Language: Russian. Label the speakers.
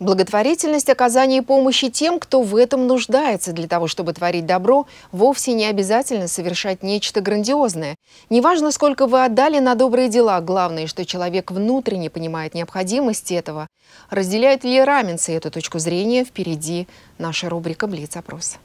Speaker 1: Благотворительность оказание помощи тем, кто в этом нуждается. Для того, чтобы творить добро, вовсе не обязательно совершать нечто грандиозное. Неважно, сколько вы отдали на добрые дела, главное, что человек внутренне понимает необходимость этого. Разделяет ли раменцы эту точку зрения, впереди наша рубрика «Блиц-опрос».